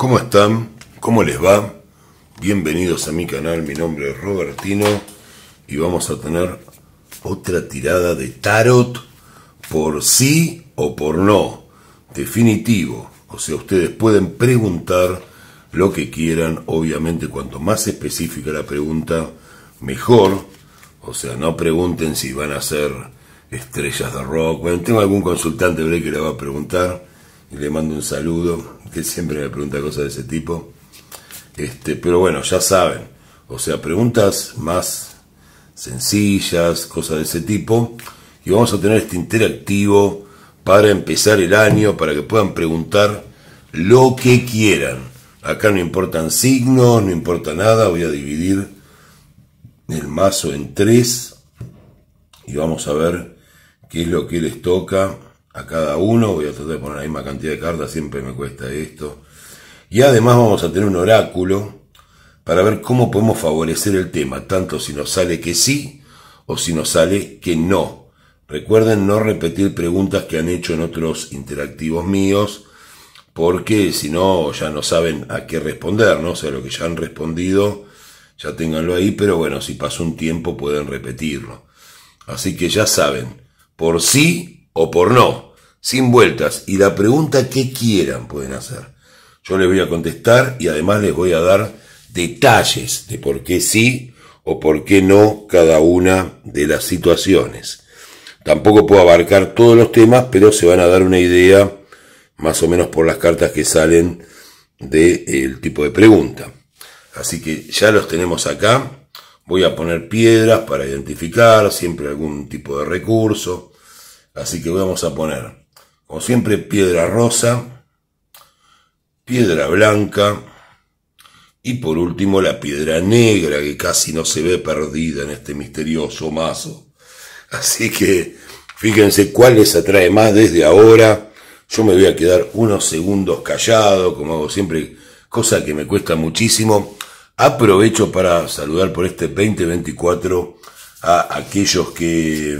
¿Cómo están? ¿Cómo les va? Bienvenidos a mi canal, mi nombre es Robertino y vamos a tener otra tirada de tarot por sí o por no, definitivo. O sea, ustedes pueden preguntar lo que quieran, obviamente cuanto más específica la pregunta, mejor. O sea, no pregunten si van a ser estrellas de rock. Bueno, tengo algún consultante que le va a preguntar y le mando un saludo, que siempre me pregunta cosas de ese tipo. Este, pero bueno, ya saben, o sea, preguntas más sencillas, cosas de ese tipo, y vamos a tener este interactivo para empezar el año, para que puedan preguntar lo que quieran. Acá no importan signos, no importa nada, voy a dividir el mazo en tres y vamos a ver qué es lo que les toca a cada uno, voy a tratar de poner la misma cantidad de cartas, siempre me cuesta esto. Y además vamos a tener un oráculo para ver cómo podemos favorecer el tema, tanto si nos sale que sí o si nos sale que no. Recuerden no repetir preguntas que han hecho en otros interactivos míos, porque si no ya no saben a qué responder, ¿no? O sea, lo que ya han respondido, ya ténganlo ahí, pero bueno, si pasó un tiempo pueden repetirlo. Así que ya saben, por sí o por no, sin vueltas, y la pregunta que quieran pueden hacer. Yo les voy a contestar y además les voy a dar detalles de por qué sí o por qué no cada una de las situaciones. Tampoco puedo abarcar todos los temas, pero se van a dar una idea más o menos por las cartas que salen del tipo de pregunta. Así que ya los tenemos acá. Voy a poner piedras para identificar, siempre algún tipo de recurso. Así que vamos a poner, como siempre, piedra rosa, piedra blanca y por último la piedra negra que casi no se ve perdida en este misterioso mazo. Así que fíjense cuál les atrae más desde ahora. Yo me voy a quedar unos segundos callado, como hago siempre, cosa que me cuesta muchísimo. Aprovecho para saludar por este 2024 a aquellos que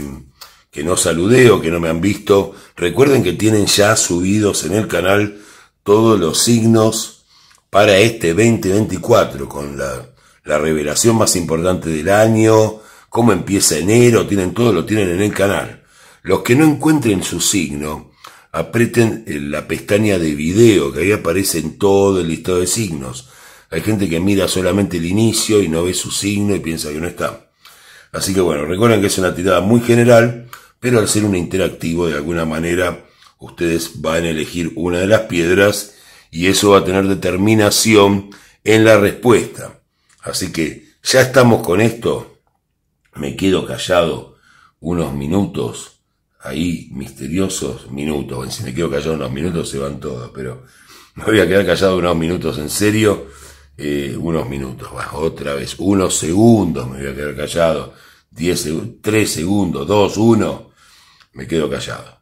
que no saludeo, o que no me han visto, recuerden que tienen ya subidos en el canal todos los signos para este 2024, con la, revelación más importante del año, cómo empieza enero, tienen todo, lo tienen en el canal. Los que no encuentren su signo, aprieten eh, la pestaña de video, que ahí aparece en todo el listado de signos. Hay gente que mira solamente el inicio y no ve su signo y piensa que no está. Así que bueno, recuerden que es una tirada muy general, pero al ser un interactivo, de alguna manera, ustedes van a elegir una de las piedras y eso va a tener determinación en la respuesta. Así que ya estamos con esto. Me quedo callado unos minutos, ahí misteriosos minutos. Si me quedo callado unos minutos se van todos, pero me voy a quedar callado unos minutos, en serio, eh, unos minutos, otra vez, unos segundos me voy a quedar callado, 10 segundos, 3 segundos, 2, 1. Me quedo callado.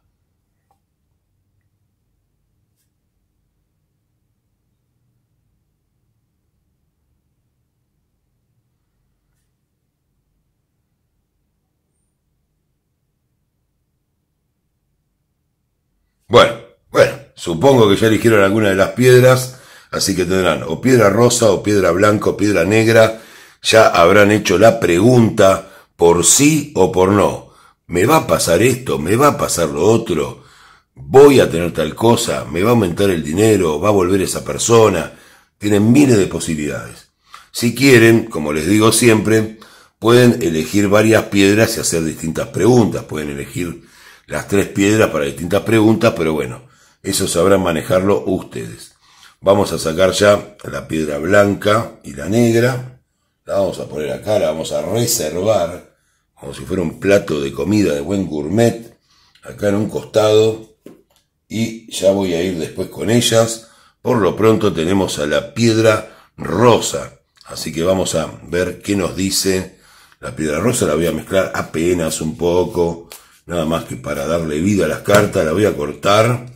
Bueno, bueno, supongo que ya eligieron alguna de las piedras, así que tendrán o piedra rosa o piedra blanca o piedra negra, ya habrán hecho la pregunta por sí o por no me va a pasar esto, me va a pasar lo otro, voy a tener tal cosa, me va a aumentar el dinero, va a volver esa persona. Tienen miles de posibilidades. Si quieren, como les digo siempre, pueden elegir varias piedras y hacer distintas preguntas. Pueden elegir las tres piedras para distintas preguntas, pero bueno, eso sabrán manejarlo ustedes. Vamos a sacar ya la piedra blanca y la negra. La vamos a poner acá, la vamos a reservar como si fuera un plato de comida de buen gourmet, acá en un costado, y ya voy a ir después con ellas. Por lo pronto tenemos a la piedra rosa, así que vamos a ver qué nos dice. La piedra rosa la voy a mezclar apenas un poco, nada más que para darle vida a las cartas, la voy a cortar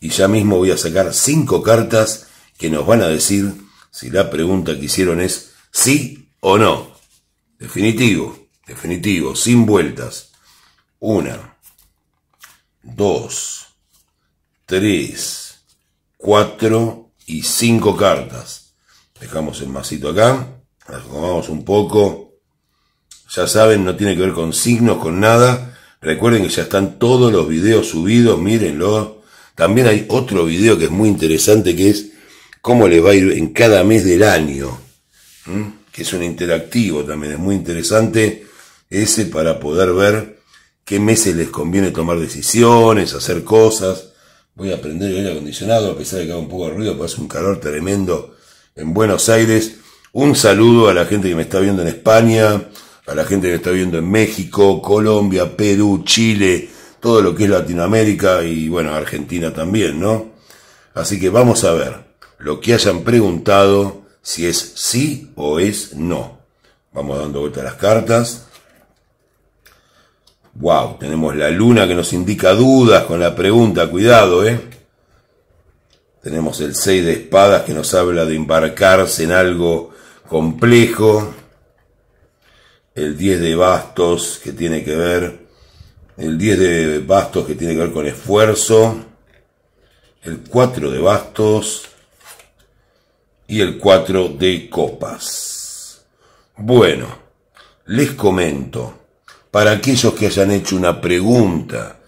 y ya mismo voy a sacar cinco cartas que nos van a decir si la pregunta que hicieron es sí o no. Definitivo definitivo, sin vueltas. Una, dos, tres, cuatro y cinco cartas. Dejamos el masito acá, las un poco. Ya saben, no tiene que ver con signos, con nada. Recuerden que ya están todos los videos subidos, mírenlo. También hay otro video que es muy interesante que es cómo les va a ir en cada mes del año. Que es un interactivo también, es muy interesante ese para poder ver qué meses les conviene tomar decisiones, hacer cosas. Voy a prender el aire acondicionado, a pesar de que haga un poco de ruido, porque hace un calor tremendo en Buenos Aires. Un saludo a la gente que me está viendo en España, a la gente que me está viendo en México, Colombia, Perú, Chile, todo lo que es Latinoamérica y bueno, Argentina también, ¿no? Así que vamos a ver lo que hayan preguntado, si es sí o es no. Vamos dando vuelta a las cartas. Wow, tenemos la luna que nos indica dudas con la pregunta, cuidado, ¿eh? Tenemos el 6 de espadas que nos habla de embarcarse en algo complejo. El 10 de bastos que tiene que ver. El 10 de bastos que tiene que ver con esfuerzo. El 4 de bastos. Y el 4 de copas. Bueno, les comento para aquellos que hayan hecho una pregunta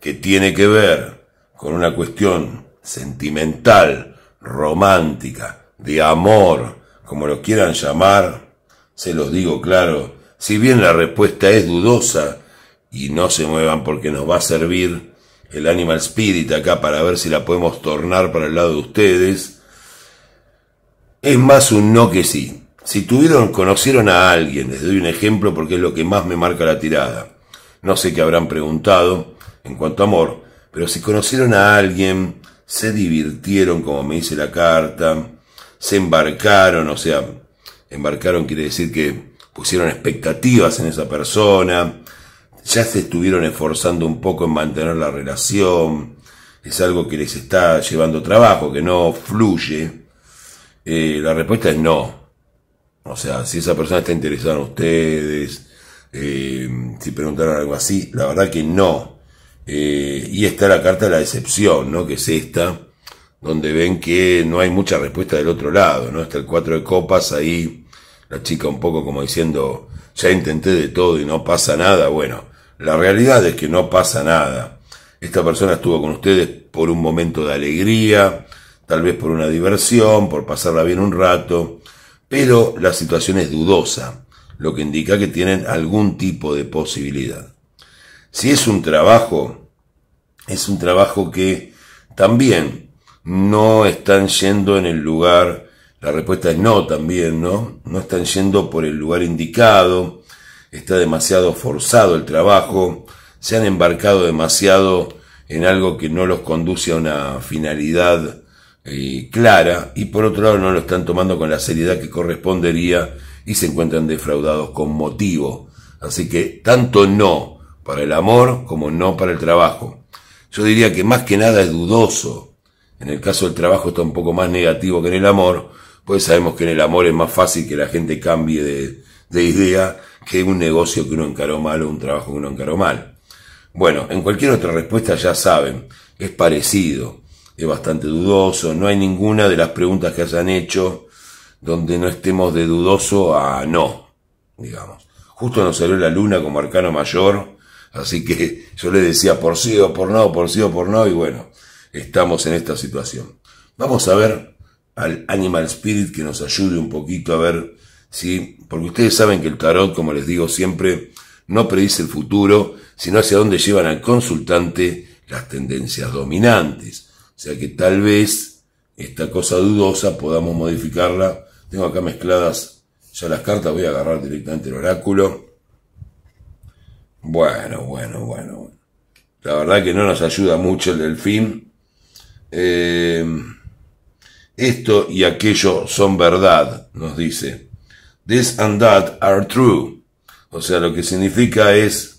que tiene que ver con una cuestión sentimental, romántica, de amor, como lo quieran llamar, se los digo claro, si bien la respuesta es dudosa, y no se muevan porque nos va a servir el Animal Spirit acá para ver si la podemos tornar para el lado de ustedes, es más un no que sí. Si tuvieron, conocieron a alguien, les doy un ejemplo porque es lo que más me marca la tirada. No sé qué habrán preguntado en cuanto a amor, pero si conocieron a alguien, se divirtieron, como me dice la carta, se embarcaron, o sea, embarcaron quiere decir que pusieron expectativas en esa persona, ya se estuvieron esforzando un poco en mantener la relación, es algo que les está llevando trabajo, que no fluye. Eh, la respuesta es no. O sea, si esa persona está interesada en ustedes, eh, si preguntaron algo así, la verdad que no. Eh, y está la carta de la decepción, ¿no? Que es esta, donde ven que no hay mucha respuesta del otro lado, ¿no? Está el cuatro de copas, ahí la chica un poco como diciendo, ya intenté de todo y no pasa nada. Bueno, la realidad es que no pasa nada. Esta persona estuvo con ustedes por un momento de alegría, tal vez por una diversión, por pasarla bien un rato, pero la situación es dudosa, lo que indica que tienen algún tipo de posibilidad. Si es un trabajo, es un trabajo que también no están yendo en el lugar, la respuesta es no también, ¿no? No están yendo por el lugar indicado, está demasiado forzado el trabajo, se han embarcado demasiado en algo que no los conduce a una finalidad eh, clara y por otro lado no lo están tomando con la seriedad que correspondería y se encuentran defraudados con motivo. Así que tanto no para el amor como no para el trabajo. Yo diría que más que nada es dudoso. En el caso del trabajo está un poco más negativo que en el amor, pues sabemos que en el amor es más fácil que la gente cambie de, de idea que un negocio que uno encaró mal o un trabajo que uno encaró mal. Bueno, en cualquier otra respuesta ya saben, es parecido es bastante dudoso. No hay ninguna de las preguntas que hayan hecho donde no estemos de dudoso a no, digamos. Justo nos salió la luna como arcano mayor, así que yo le decía por sí o por no, por sí o por no, y bueno, estamos en esta situación. Vamos a ver al Animal Spirit que nos ayude un poquito a ver si, porque ustedes saben que el tarot, como les digo siempre, no predice el futuro, sino hacia dónde llevan al consultante las tendencias dominantes. O sea que tal vez esta cosa dudosa podamos modificarla. Tengo acá mezcladas ya las cartas, voy a agarrar directamente el oráculo. Bueno, bueno, bueno. La verdad que no nos ayuda mucho el delfín. Eh, esto y aquello son verdad, nos dice. This and that are true. O sea, lo que significa es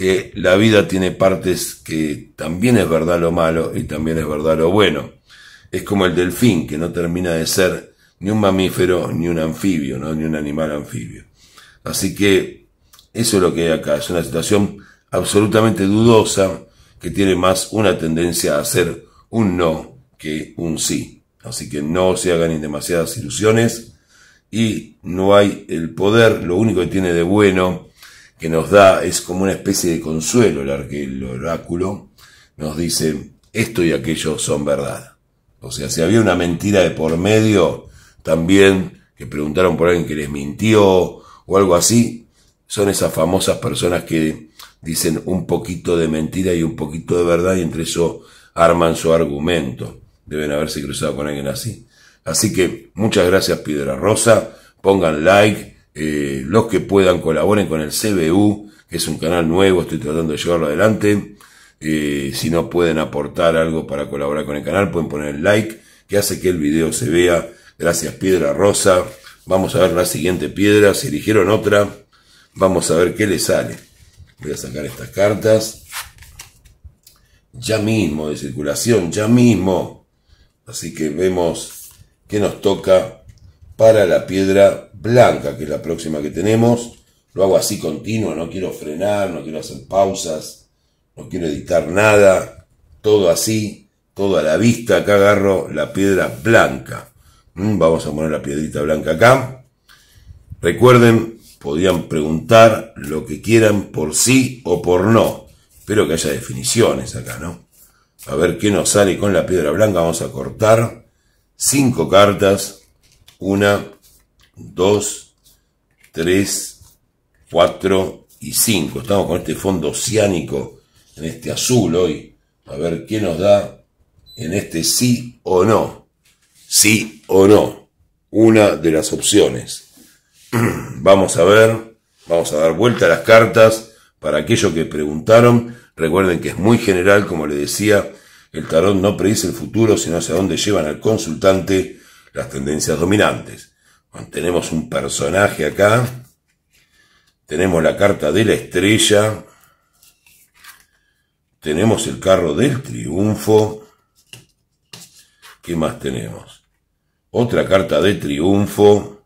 que la vida tiene partes que también es verdad lo malo y también es verdad lo bueno. Es como el delfín, que no termina de ser ni un mamífero ni un anfibio, ¿no? ni un animal anfibio. Así que eso es lo que hay acá, es una situación absolutamente dudosa que tiene más una tendencia a ser un no que un sí. Así que no se hagan ni demasiadas ilusiones y no hay el poder, lo único que tiene de bueno que nos da, es como una especie de consuelo el oráculo, nos dice, esto y aquello son verdad. O sea, si había una mentira de por medio, también que preguntaron por alguien que les mintió o algo así, son esas famosas personas que dicen un poquito de mentira y un poquito de verdad y entre eso arman su argumento. Deben haberse cruzado con alguien así. Así que muchas gracias Piedra Rosa, pongan like, eh, los que puedan colaboren con el CBU, que es un canal nuevo, estoy tratando de llevarlo adelante. Eh, si no pueden aportar algo para colaborar con el canal, pueden poner el like, que hace que el video se vea. Gracias Piedra Rosa. Vamos a ver la siguiente piedra, si eligieron otra, vamos a ver qué le sale. Voy a sacar estas cartas. Ya mismo, de circulación, ya mismo. Así que vemos qué nos toca para la piedra blanca, que es la próxima que tenemos. Lo hago así continuo, no quiero frenar, no quiero hacer pausas, no quiero editar nada. Todo así, todo a la vista. Acá agarro la piedra blanca. Mm, vamos a poner la piedrita blanca acá. Recuerden, podían preguntar lo que quieran por sí o por no. Espero que haya definiciones acá, ¿no? A ver qué nos sale con la piedra blanca. Vamos a cortar cinco cartas una 2, 3, 4 y 5. Estamos con este fondo oceánico, en este azul hoy. A ver qué nos da en este sí o no. Sí o no. Una de las opciones. Vamos a ver, vamos a dar vuelta a las cartas para aquellos que preguntaron. Recuerden que es muy general, como le decía, el tarot no predice el futuro, sino hacia dónde llevan al consultante las tendencias dominantes. tenemos un personaje acá. Tenemos la carta de la estrella. Tenemos el carro del triunfo. ¿Qué más tenemos? Otra carta de triunfo.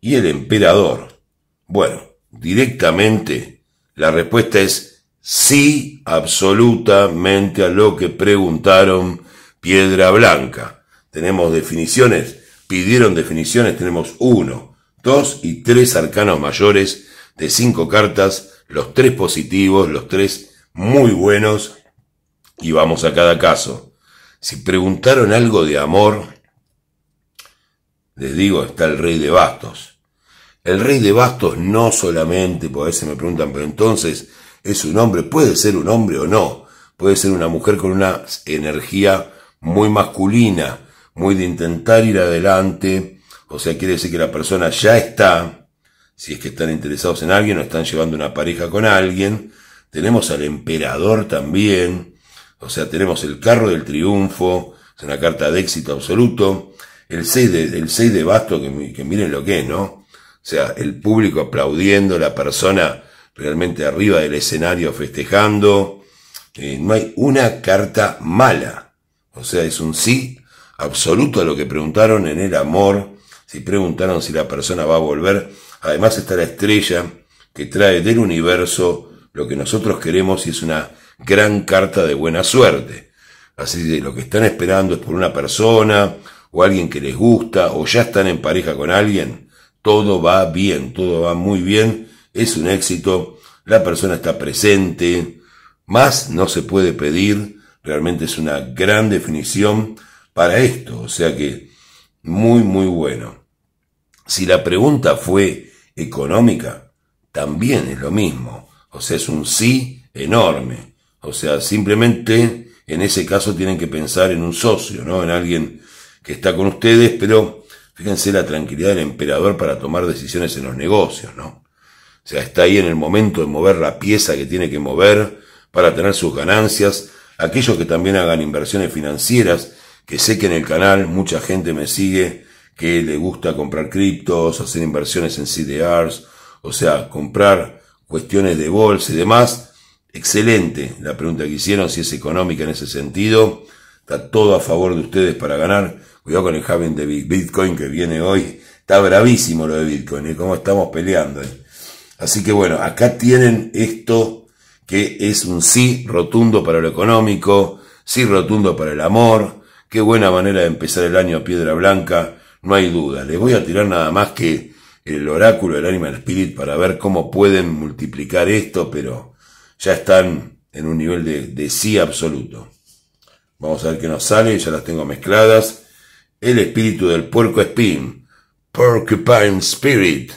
Y el emperador. Bueno, directamente la respuesta es sí absolutamente a lo que preguntaron Piedra Blanca tenemos definiciones, pidieron definiciones, tenemos uno, dos y tres arcanos mayores de cinco cartas, los tres positivos, los tres muy buenos, y vamos a cada caso. Si preguntaron algo de amor, les digo, está el rey de bastos. El rey de bastos no solamente, porque a me preguntan, pero entonces, ¿es un hombre? ¿Puede ser un hombre o no? Puede ser una mujer con una energía muy masculina, muy de intentar ir adelante, o sea, quiere decir que la persona ya está, si es que están interesados en alguien o están llevando una pareja con alguien, tenemos al emperador también, o sea, tenemos el carro del triunfo, es una carta de éxito absoluto, el 6 de, 6 de basto, que, miren lo que es, ¿no? O sea, el público aplaudiendo, la persona realmente arriba del escenario festejando, eh, no hay una carta mala, o sea, es un sí absoluto a lo que preguntaron en el amor, si preguntaron si la persona va a volver, además está la estrella que trae del universo lo que nosotros queremos y es una gran carta de buena suerte. Así que lo que están esperando es por una persona o alguien que les gusta o ya están en pareja con alguien, todo va bien, todo va muy bien, es un éxito, la persona está presente, más no se puede pedir, realmente es una gran definición para esto. O sea que muy, muy bueno. Si la pregunta fue económica, también es lo mismo. O sea, es un sí enorme. O sea, simplemente en ese caso tienen que pensar en un socio, ¿no? En alguien que está con ustedes, pero fíjense la tranquilidad del emperador para tomar decisiones en los negocios, ¿no? O sea, está ahí en el momento de mover la pieza que tiene que mover para tener sus ganancias. Aquellos que también hagan inversiones financieras que sé que en el canal mucha gente me sigue, que le gusta comprar criptos, hacer inversiones en CDRs, o sea, comprar cuestiones de bolsa y demás. Excelente la pregunta que hicieron, si es económica en ese sentido. Está todo a favor de ustedes para ganar. Cuidado con el having de Bitcoin que viene hoy. Está bravísimo lo de Bitcoin y ¿eh? cómo estamos peleando. ¿eh? Así que bueno, acá tienen esto que es un sí rotundo para lo económico, sí rotundo para el amor, Qué buena manera de empezar el año piedra blanca, no hay duda. Les voy a tirar nada más que el oráculo del Animal Spirit para ver cómo pueden multiplicar esto, pero ya están en un nivel de, sí absoluto. Vamos a ver qué nos sale, ya las tengo mezcladas. El espíritu del puerco spin, Porcupine Spirit,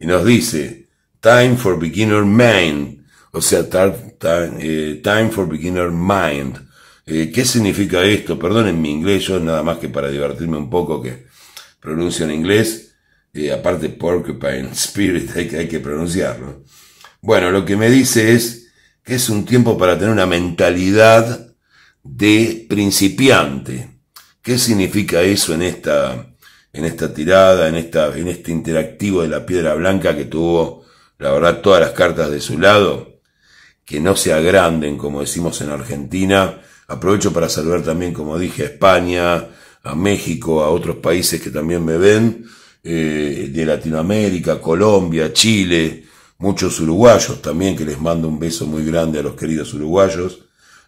y nos dice, Time for Beginner Mind, o sea, eh, time for Beginner Mind, eh, ¿Qué significa esto? Perdonen mi inglés, yo nada más que para divertirme un poco que pronuncio en inglés. Eh, aparte, porcupine spirit, hay que, hay que pronunciarlo. Bueno, lo que me dice es que es un tiempo para tener una mentalidad de principiante. ¿Qué significa eso en esta, en esta tirada, en, esta, en este interactivo de la piedra blanca que tuvo, la verdad, todas las cartas de su lado? Que no se agranden, como decimos en Argentina, Aprovecho para saludar también, como dije, a España, a México, a otros países que también me ven, eh, de Latinoamérica, Colombia, Chile, muchos uruguayos también, que les mando un beso muy grande a los queridos uruguayos,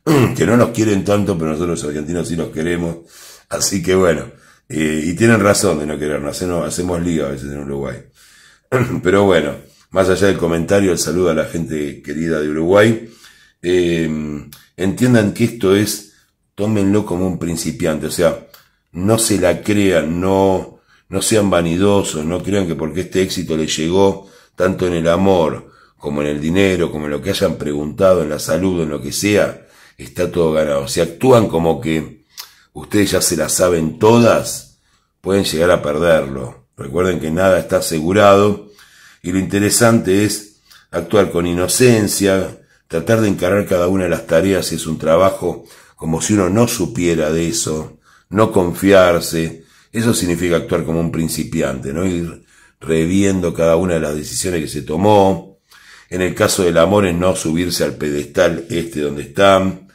que no nos quieren tanto, pero nosotros los argentinos sí los queremos. Así que bueno, eh, y tienen razón de no querernos, hacemos, hacemos liga a veces en Uruguay. Pero bueno, más allá del comentario, el saludo a la gente querida de Uruguay. Eh, Entiendan que esto es, tómenlo como un principiante, o sea, no se la crean, no, no sean vanidosos, no crean que porque este éxito les llegó, tanto en el amor, como en el dinero, como en lo que hayan preguntado, en la salud, en lo que sea, está todo ganado. Si actúan como que ustedes ya se la saben todas, pueden llegar a perderlo. Recuerden que nada está asegurado y lo interesante es actuar con inocencia, Tratar de encarar cada una de las tareas es un trabajo como si uno no supiera de eso, no confiarse. Eso significa actuar como un principiante, ¿no? Ir reviendo cada una de las decisiones que se tomó. En el caso del amor es no subirse al pedestal este donde están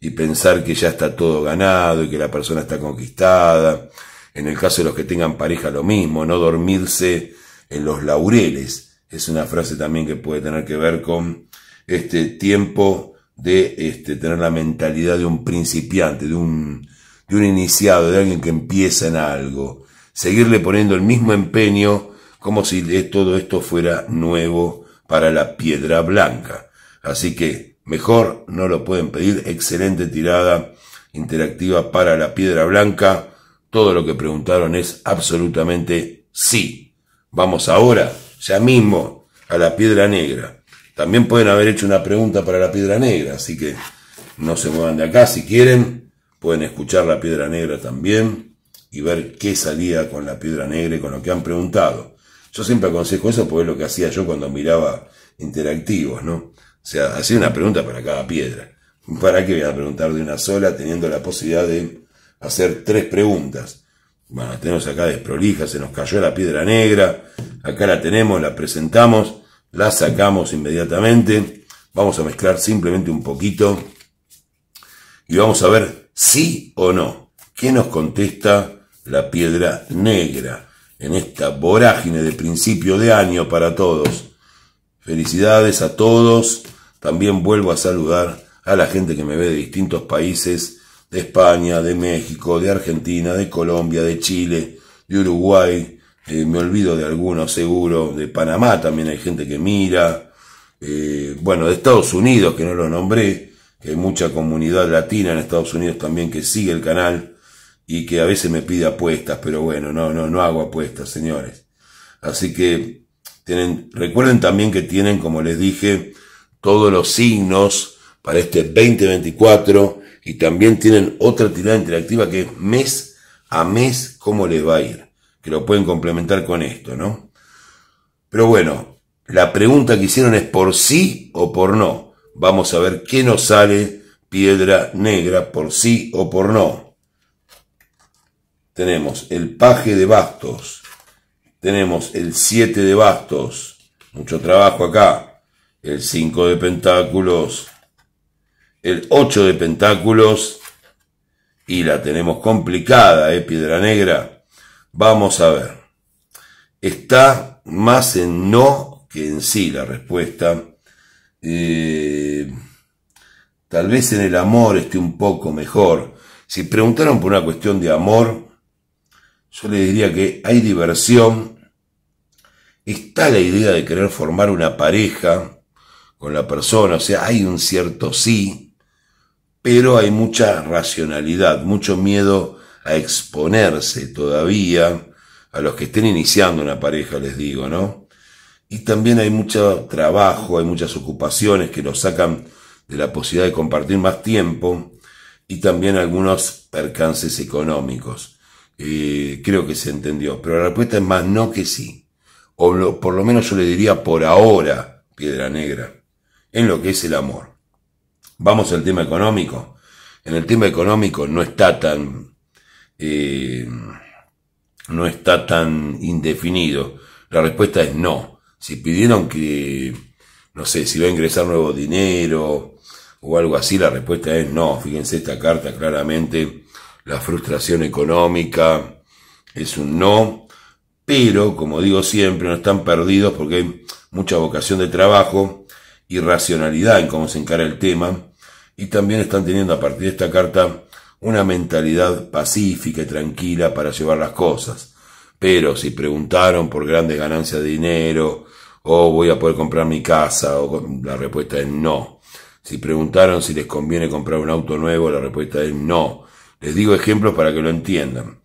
y pensar que ya está todo ganado y que la persona está conquistada. En el caso de los que tengan pareja lo mismo, no dormirse en los laureles. Es una frase también que puede tener que ver con este tiempo de este, tener la mentalidad de un principiante, de un, de un iniciado, de alguien que empieza en algo. Seguirle poniendo el mismo empeño como si todo esto fuera nuevo para la piedra blanca. Así que mejor no lo pueden pedir. Excelente tirada interactiva para la piedra blanca. Todo lo que preguntaron es absolutamente sí. Vamos ahora, ya mismo, a la piedra negra. También pueden haber hecho una pregunta para la piedra negra, así que no se muevan de acá. Si quieren, pueden escuchar la piedra negra también y ver qué salía con la piedra negra y con lo que han preguntado. Yo siempre aconsejo eso porque es lo que hacía yo cuando miraba interactivos, ¿no? O sea, hacía una pregunta para cada piedra. ¿Para qué voy a preguntar de una sola teniendo la posibilidad de hacer tres preguntas? Bueno, tenemos acá desprolija, se nos cayó la piedra negra, acá la tenemos, la presentamos la sacamos inmediatamente, vamos a mezclar simplemente un poquito y vamos a ver sí o no. ¿Qué nos contesta la piedra negra en esta vorágine de principio de año para todos? Felicidades a todos. También vuelvo a saludar a la gente que me ve de distintos países, de España, de México, de Argentina, de Colombia, de Chile, de Uruguay, eh, me olvido de algunos seguro, de Panamá también hay gente que mira, eh, bueno, de Estados Unidos, que no lo nombré, que hay mucha comunidad latina en Estados Unidos también que sigue el canal y que a veces me pide apuestas, pero bueno, no, no, no hago apuestas, señores. Así que tienen, recuerden también que tienen, como les dije, todos los signos para este 2024 y también tienen otra tirada interactiva que es mes a mes cómo les va a ir que lo pueden complementar con esto, ¿no? Pero bueno, la pregunta que hicieron es por sí o por no. Vamos a ver qué nos sale piedra negra, por sí o por no. Tenemos el paje de bastos, tenemos el 7 de bastos, mucho trabajo acá, el 5 de pentáculos, el 8 de pentáculos, y la tenemos complicada, ¿eh? Piedra negra. Vamos a ver. Está más en no que en sí la respuesta. Eh, tal vez en el amor esté un poco mejor. Si preguntaron por una cuestión de amor, yo le diría que hay diversión. Está la idea de querer formar una pareja con la persona, o sea, hay un cierto sí, pero hay mucha racionalidad, mucho miedo a exponerse todavía, a los que estén iniciando una pareja, les digo, ¿no? Y también hay mucho trabajo, hay muchas ocupaciones que los sacan de la posibilidad de compartir más tiempo y también algunos percances económicos. Eh, creo que se entendió, pero la respuesta es más no que sí. O por lo menos yo le diría por ahora, piedra negra, en lo que es el amor. Vamos al tema económico. En el tema económico no está tan eh, no está tan indefinido? La respuesta es no. Si pidieron que, no sé, si va a ingresar nuevo dinero o algo así, la respuesta es no. Fíjense esta carta claramente, la frustración económica es un no, pero como digo siempre, no están perdidos porque hay mucha vocación de trabajo y racionalidad en cómo se encara el tema. Y también están teniendo a partir de esta carta una mentalidad pacífica y tranquila para llevar las cosas. Pero si preguntaron por grandes ganancias de dinero, o voy a poder comprar mi casa, o la respuesta es no. Si preguntaron si les conviene comprar un auto nuevo, la respuesta es no. Les digo ejemplos para que lo entiendan.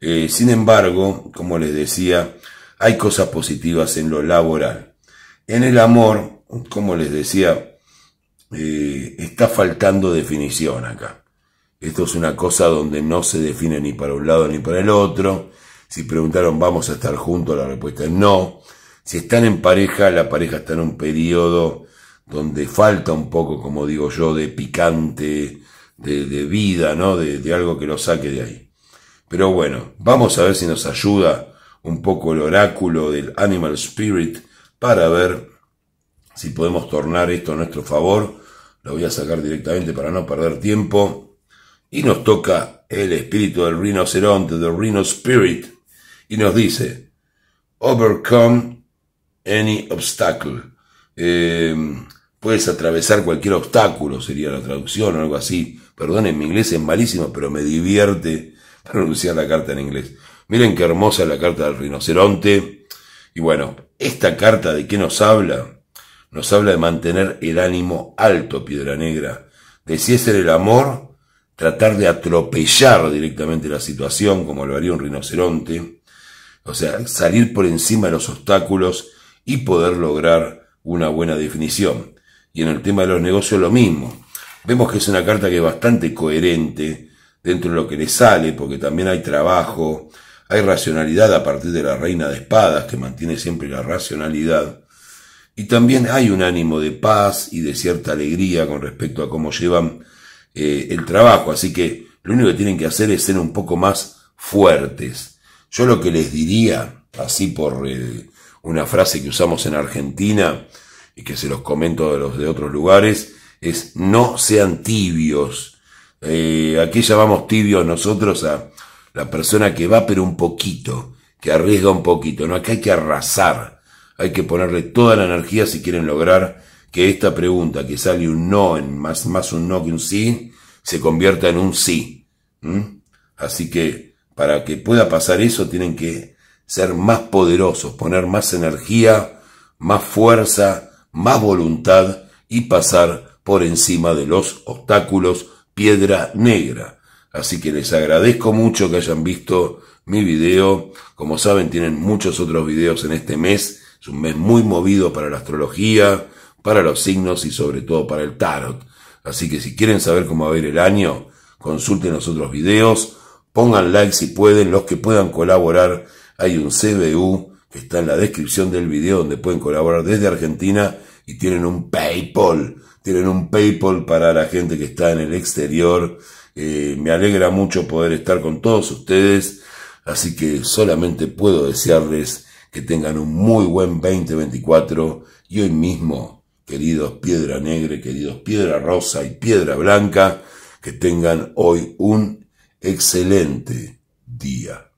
Eh, sin embargo, como les decía, hay cosas positivas en lo laboral. En el amor, como les decía, eh, está faltando definición acá. Esto es una cosa donde no se define ni para un lado ni para el otro. Si preguntaron, ¿vamos a estar juntos? La respuesta es no. Si están en pareja, la pareja está en un periodo donde falta un poco, como digo yo, de picante, de, vida, ¿no? De, de, algo que lo saque de ahí. Pero bueno, vamos a ver si nos ayuda un poco el oráculo del Animal Spirit para ver si podemos tornar esto a nuestro favor. Lo voy a sacar directamente para no perder tiempo y nos toca el espíritu del rinoceronte, del rhino spirit, y nos dice, overcome any obstacle. Eh, puedes atravesar cualquier obstáculo, sería la traducción o algo así. en mi inglés es malísimo, pero me divierte pronunciar la carta en inglés. Miren qué hermosa es la carta del rinoceronte. Y bueno, esta carta de qué nos habla? Nos habla de mantener el ánimo alto, piedra negra. De si es el amor tratar de atropellar directamente la situación, como lo haría un rinoceronte, o sea, salir por encima de los obstáculos y poder lograr una buena definición. Y en el tema de los negocios lo mismo. Vemos que es una carta que es bastante coherente dentro de lo que le sale, porque también hay trabajo, hay racionalidad a partir de la reina de espadas, que mantiene siempre la racionalidad. Y también hay un ánimo de paz y de cierta alegría con respecto a cómo llevan eh, el trabajo. Así que lo único que tienen que hacer es ser un poco más fuertes. Yo lo que les diría, así por eh, una frase que usamos en Argentina y que se los comento de los de otros lugares, es no sean tibios. Eh, aquí llamamos tibios nosotros a la persona que va pero un poquito, que arriesga un poquito. No, acá hay que arrasar, hay que ponerle toda la energía si quieren lograr que esta pregunta, que sale un no, en más, más un no que un sí, se convierta en un sí. Así que para que pueda pasar eso tienen que ser más poderosos, poner más energía, más fuerza, más voluntad y pasar por encima de los obstáculos piedra negra. Así que les agradezco mucho que hayan visto mi video. Como saben, tienen muchos otros videos en este mes. Es un mes muy movido para la astrología, para los signos y sobre todo para el tarot. Así que si quieren saber cómo va a ir el año, consulten los otros videos, pongan like si pueden, los que puedan colaborar, hay un CBU que está en la descripción del video donde pueden colaborar desde Argentina y tienen un PayPal, tienen un PayPal para la gente que está en el exterior. Eh, me alegra mucho poder estar con todos ustedes, así que solamente puedo desearles que tengan un muy buen 2024 y hoy mismo queridos Piedra Negra, queridos Piedra Rosa y Piedra Blanca, que tengan hoy un excelente día.